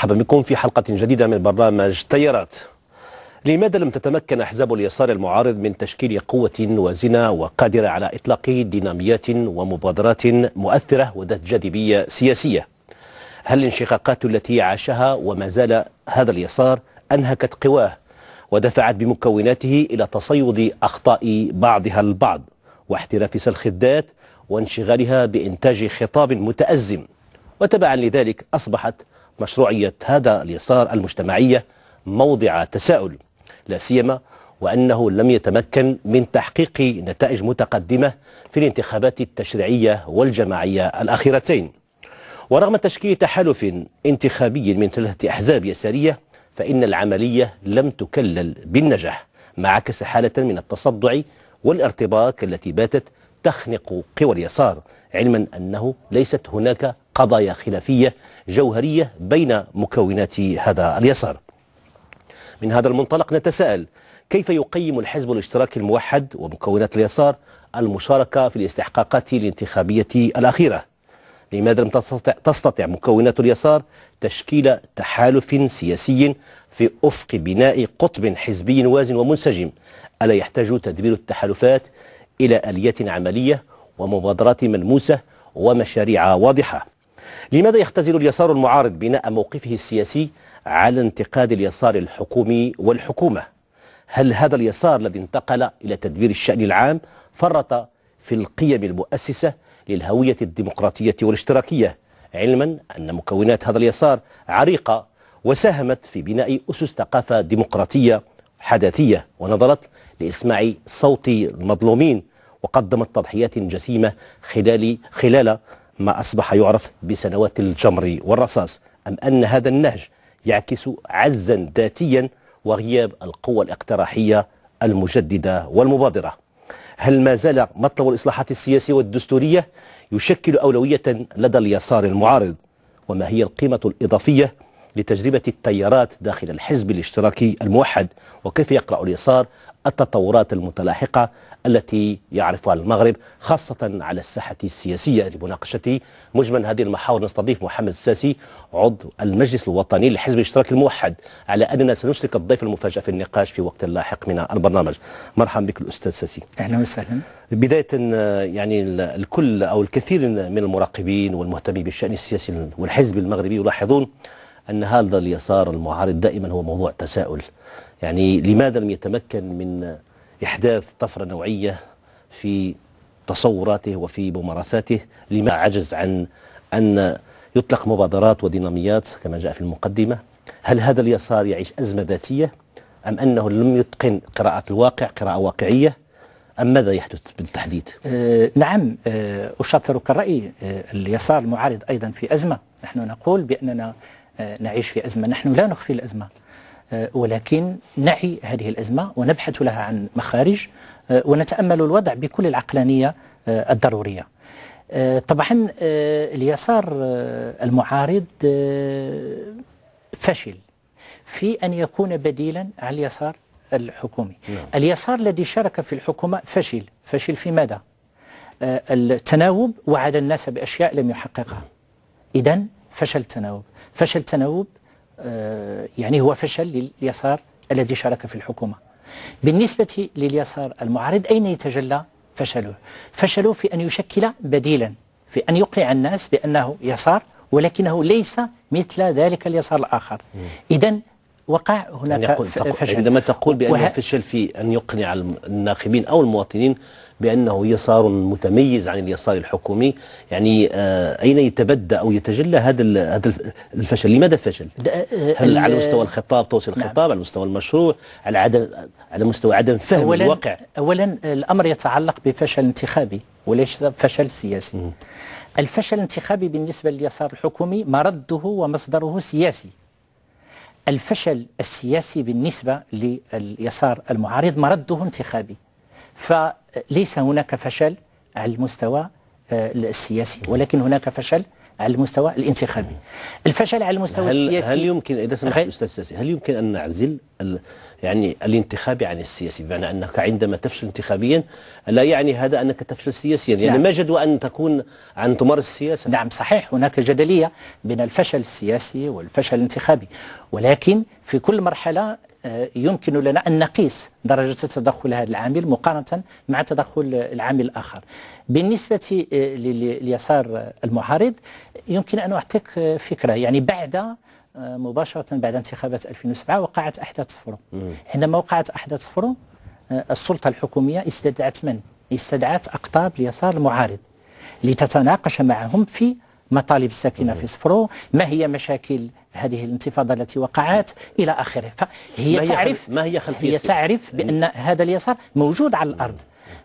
مرحبا بكم في حلقة جديدة من برنامج تيارات لماذا لم تتمكن أحزاب اليسار المعارض من تشكيل قوة وزنة وقادرة على إطلاق ديناميات ومبادرات مؤثرة وذات جاذبية سياسية هل الانشقاقات التي عاشها وما زال هذا اليسار أنهكت قواه ودفعت بمكوناته إلى تصيد أخطاء بعضها البعض واحتراف سلخ الذات وانشغالها بإنتاج خطاب متأزم وتبعا لذلك أصبحت مشروعية هذا اليسار المجتمعية موضع تساؤل لا سيما وأنه لم يتمكن من تحقيق نتائج متقدمة في الانتخابات التشريعية والجماعية الأخيرتين ورغم تشكيل تحالف انتخابي من ثلاثة أحزاب يسارية فإن العملية لم تكلل بالنجاح ما عكس حالة من التصدع والارتباك التي باتت تخنق قوى اليسار علما أنه ليست هناك قضايا خلافية جوهرية بين مكونات هذا اليسار من هذا المنطلق نتساءل كيف يقيم الحزب الاشتراكي الموحد ومكونات اليسار المشاركة في الاستحقاقات الانتخابية الأخيرة لماذا لم تستطع, تستطع مكونات اليسار تشكيل تحالف سياسي في أفق بناء قطب حزبي وازن ومنسجم ألا يحتاج تدبير التحالفات إلى أليات عملية ومبادرات ملموسة ومشاريع واضحة لماذا يختزل اليسار المعارض بناء موقفه السياسي على انتقاد اليسار الحكومي والحكومة هل هذا اليسار الذي انتقل إلى تدبير الشأن العام فرط في القيم المؤسسة للهوية الديمقراطية والاشتراكية علما أن مكونات هذا اليسار عريقة وساهمت في بناء أسس ثقافة ديمقراطية حداثية ونظرت لإسماع صوت المظلومين وقدمت تضحيات جسيمة خلال خلال ما أصبح يعرف بسنوات الجمر والرصاص أم أن هذا النهج يعكس عجزا ذاتيا وغياب القوة الاقتراحية المجددة والمبادرة هل ما زال مطلب الإصلاحات السياسية والدستورية يشكل أولوية لدى اليسار المعارض وما هي القيمة الإضافية لتجربة التيارات داخل الحزب الاشتراكي الموحد وكيف يقرأ اليسار التطورات المتلاحقة التي يعرفها المغرب خاصة على الساحة السياسية لمناقشة مجمل هذه المحاور نستضيف محمد الساسي عضو المجلس الوطني لحزب الاشتراك الموحد على أننا سنشرك الضيف المفاجئ في النقاش في وقت لاحق من البرنامج مرحبا بك الأستاذ الساسي أهلا وسهلا بداية يعني الكل أو الكثير من المراقبين والمهتمين بالشأن السياسي والحزب المغربي يلاحظون أن هذا اليسار المعارض دائما هو موضوع تساؤل يعني لماذا لم يتمكن من إحداث طفرة نوعية في تصوراته وفي ممارساته لما عجز عن أن يطلق مبادرات وديناميات كما جاء في المقدمة هل هذا اليسار يعيش أزمة ذاتية أم أنه لم يتقن قراءة الواقع قراءة واقعية أم ماذا يحدث بالتحديد؟ آه نعم آه أشاطرك الرأي آه اليسار المعارض أيضا في أزمة نحن نقول بأننا آه نعيش في أزمة نحن لا نخفي الأزمة آه، ولكن نحي هذه الأزمة ونبحث لها عن مخارج آه، ونتأمل الوضع بكل العقلانية آه، الضرورية طبعا اليسار المعارض فشل في أن يكون بديلا على اليسار الحكومي نعم. اليسار الذي شارك في الحكومة فشل فشل في ماذا؟ التناوب وعد الناس بأشياء لم يحققها إذا فشل التناوب فشل التناوب آه، يعني هو فشل لليسار الذي شارك في الحكومة بالنسبة لليسار المعارض أين يتجلى فشله فشله في أن يشكل بديلا في أن يقنع الناس بأنه يسار ولكنه ليس مثل ذلك اليسار الآخر إذا وقع هناك يعني فشل عندما تقول بأنه وه... فشل في أن يقنع الناخبين أو المواطنين بأنه يسار متميز عن اليسار الحكومي يعني آه، أين يتبدى أو يتجلى هذا هذا الفشل لماذا فشل آه، هل على مستوى الخطاب توصيل نعم. الخطاب نعم. على مستوى المشروع على عدم على مستوى عدم فهم أولاً الواقع أولا الأمر يتعلق بفشل انتخابي وليس فشل سياسي م. الفشل الانتخابي بالنسبة لليسار الحكومي مرده ومصدره سياسي الفشل السياسي بالنسبة لليسار المعارض مرده انتخابي فليس هناك فشل على المستوى آه، السياسي ولكن هناك فشل على المستوى الانتخابي الفشل على المستوى هل السياسي هل يمكن اذا سمحت استاذ ساسي هل يمكن ان نعزل يعني الانتخابي عن السياسي بمعنى انك عندما تفشل انتخابيا لا يعني هذا انك تفشل سياسيا يعني نعم. ما جدوى ان تكون عن تمارس السياسه نعم صحيح هناك جدليه بين الفشل السياسي والفشل الانتخابي ولكن في كل مرحله آه، يمكن لنا أن نقيس درجة تدخل هذا العامل مقارنة مع تدخل العامل الآخر بالنسبة آه، لليسار المعارض يمكن أن أعطيك آه، فكرة يعني بعد مباشرة بعد انتخابات 2007 وقعت أحداث صفر عندما وقعت أحداث صفر السلطة الحكومية استدعت من؟ استدعت أقطاب اليسار المعارض لتتناقش معهم في مطالب الساكنة في صفرو ما هي مشاكل هذه الانتفاضة التي وقعت إلى آخره فهي ما تعرف ما هي خلفية هي تعرف بأن هذا اليسار موجود على الأرض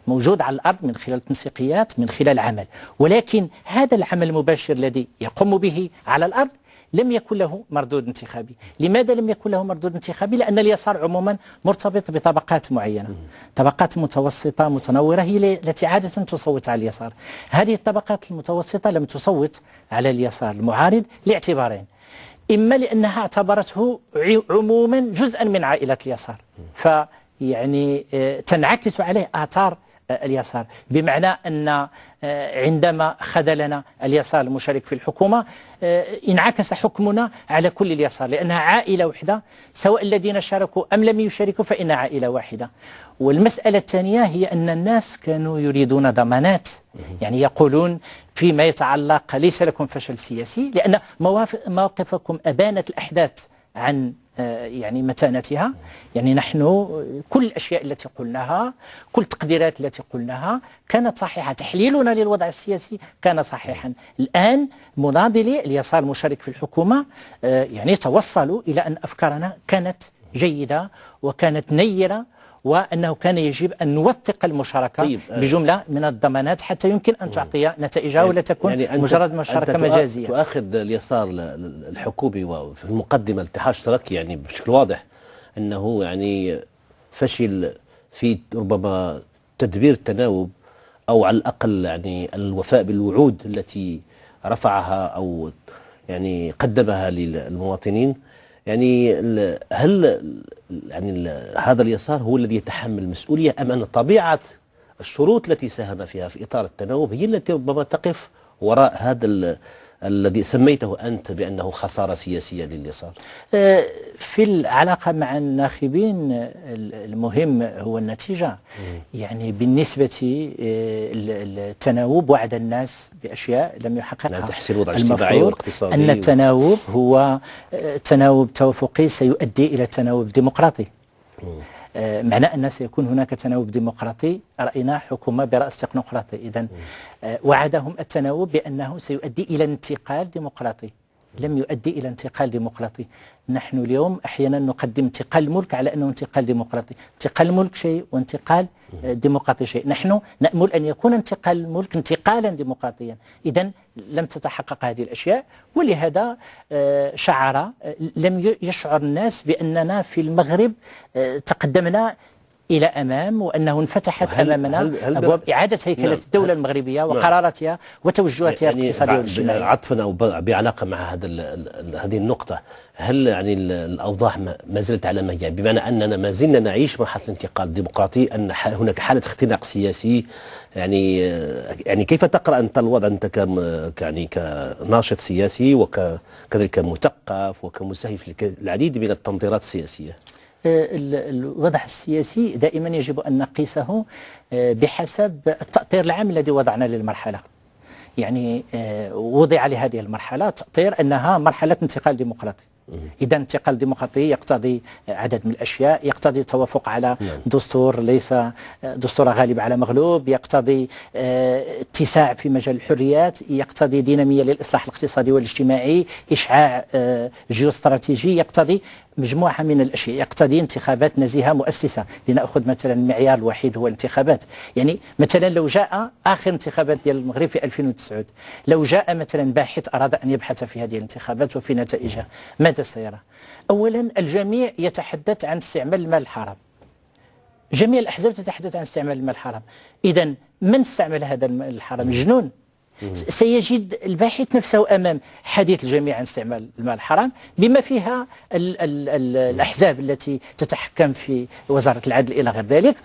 موجود على الأرض من خلال التنسيقيات من خلال عمل ولكن هذا العمل المباشر الذي يقوم به على الأرض لم يكن له مردود انتخابي لماذا لم يكن له مردود انتخابي لأن اليسار عموما مرتبط بطبقات معينة طبقات متوسطة متنورة هي التي عادة تصوت على اليسار هذه الطبقات المتوسطة لم تصوت على اليسار المعارض لاعتبارين إما لأنها اعتبرته عموما جزءا من عائلة اليسار فيعني آه، تنعكس عليه آثار اليسار بمعنى أن آه، عندما خذلنا اليسار المشارك في الحكومة آه، انعكس حكمنا على كل اليسار لأنها عائلة واحدة سواء الذين شاركوا أم لم يشاركوا فإن عائلة واحدة والمسألة الثانية هي أن الناس كانوا يريدون ضمانات يعني يقولون فيما يتعلق ليس لكم فشل سياسي لأن مواقفكم أبانت الأحداث عن آه، يعني متانتها يعني نحن كل الأشياء التي قلناها كل التقديرات التي قلناها كانت صحيحة تحليلنا للوضع السياسي كان صحيحا الآن مناضلي اليسار المشارك في الحكومة آه، يعني توصلوا إلى أن أفكارنا كانت جيدة وكانت نيرة وأنه كان يجب أن نوثق المشاركة طيب. آه، بجملة من الضمانات حتى يمكن أن تعطي نتائجها ولا تكون يعني, يعني مجرد مشاركة مجازية تؤخذ اليسار الحكومي وفي المقدمة الاتحاد الاشتراكي يعني بشكل واضح أنه يعني فشل في ربما تدبير التناوب أو على الأقل يعني الوفاء بالوعود التي رفعها أو يعني قدمها للمواطنين يعني هل يعني هذا اليسار هو الذي يتحمل المسؤولية أم أن طبيعة الشروط التي ساهم فيها في إطار التناوب هي التي ربما تقف وراء هذا الذي سميته أنت بأنه خسارة سياسية لليسار آه، في العلاقة مع الناخبين المهم هو النتيجة يعني بالنسبة آه، للتناوب وعد الناس بأشياء لم يحققها تحسين الوضع الاجتماعي والاقتصادي أن التناوب هو آه، تناوب توافقي سيؤدي إلى تناوب ديمقراطي آه، معنى أن سيكون هناك تناوب ديمقراطي رأينا حكومة برأس تكنوقراطي إذا آه، وعدهم التناوب بأنه سيؤدي إلى انتقال ديمقراطي لم يؤدي إلى انتقال ديمقراطي نحن اليوم أحيانا نقدم انتقال الملك على أنه انتقال ديمقراطي انتقال الملك شيء وانتقال آه، ديمقراطي شيء نحن نأمل أن يكون انتقال الملك انتقالا ديمقراطيا إذا لم تتحقق هذه الأشياء ولهذا آه، شعر آه، لم يشعر الناس بأننا في المغرب تقدمنا إلى أمام وأنه انفتحت هل أمامنا هل هل أبواب إعادة هيكلة نعم الدولة المغربية نعم. وقراراتها وتوجهاتها يعني الاقتصادية والاجتماعية عطفا أو بعلاقة مع هذا هذه النقطة هل يعني الأوضاع ما زالت على ما هي يعني بمعنى أننا ما زلنا نعيش مرحلة الانتقال الديمقراطي أن هناك حالة اختناق سياسي يعني يعني كيف تقرأ أنت الوضع أنت كم يعني كناشط سياسي وكذلك مثقف وكمساهم في العديد من التنظيرات السياسية آه، الوضع السياسي دائما يجب أن نقيسه آه، بحسب التأطير العام الذي وضعنا للمرحلة يعني آه، وضع لهذه المرحلة تأطير أنها مرحلة انتقال ديمقراطي إذا انتقال ديمقراطي يقتضي عدد من الأشياء يقتضي التوافق على نعم. دستور ليس دستور غالب على مغلوب يقتضي اتساع في مجال الحريات يقتضي دينامية للإصلاح الاقتصادي والاجتماعي إشعاع جيوستراتيجي يقتضي مجموعة من الأشياء يقتضي انتخابات نزيهة مؤسسة لنأخذ مثلا معيار وحيد هو الانتخابات يعني مثلا لو جاء آخر انتخابات ديال المغرب في 2009 لو جاء مثلا باحث أراد أن يبحث في هذه الانتخابات وفي نتائجها ماذا سيرى؟ أولا الجميع يتحدث عن استعمال المال الحرام جميع الأحزاب تتحدث عن استعمال المال الحرام إذا من استعمل هذا المال الحرام؟ جنون سيجد الباحث نفسه أمام حديث الجميع عن استعمال المال الحرام بما فيها الـ الـ الـ الأحزاب التي تتحكم في وزارة العدل إلى غير ذلك